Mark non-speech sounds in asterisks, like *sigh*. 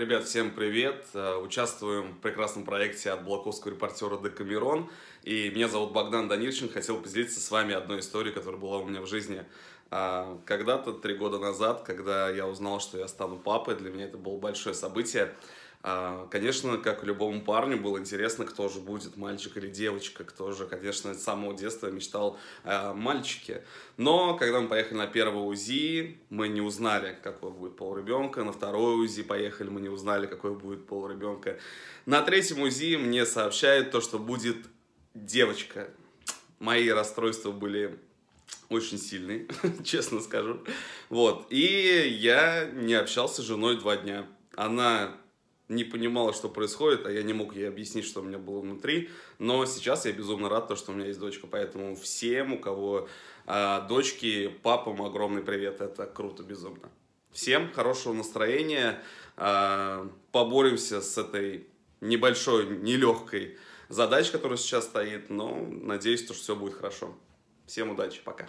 Ребят, всем привет! Э, участвуем в прекрасном проекте от блоковского репортера Декамерон. И меня зовут Богдан Данильчин. Хотел поделиться с вами одной историей, которая была у меня в жизни а, когда-то, три года назад, когда я узнал, что я стану папой. Для меня это было большое событие. А, конечно, как любому парню было интересно, кто же будет, мальчик или девочка, кто же, конечно, с самого детства мечтал о мальчике. Но когда мы поехали на первое УЗИ, мы не узнали, какой будет пол ребенка. На второе УЗИ поехали, мы не узнали, какой будет пол ребенка. На третьем УЗИ мне сообщают то, что будет девочка. Мои расстройства были очень сильные, *laughs* честно скажу. Вот. И я не общался с женой два дня. Она не понимала, что происходит, а я не мог ей объяснить, что у меня было внутри. Но сейчас я безумно рад, то, что у меня есть дочка. Поэтому всем, у кого э, дочки, папам огромный привет. Это круто, безумно. Всем хорошего настроения. Э, поборемся с этой небольшой, нелегкой задачей, которая сейчас стоит. Но надеюсь, то, что все будет хорошо. Всем удачи, пока.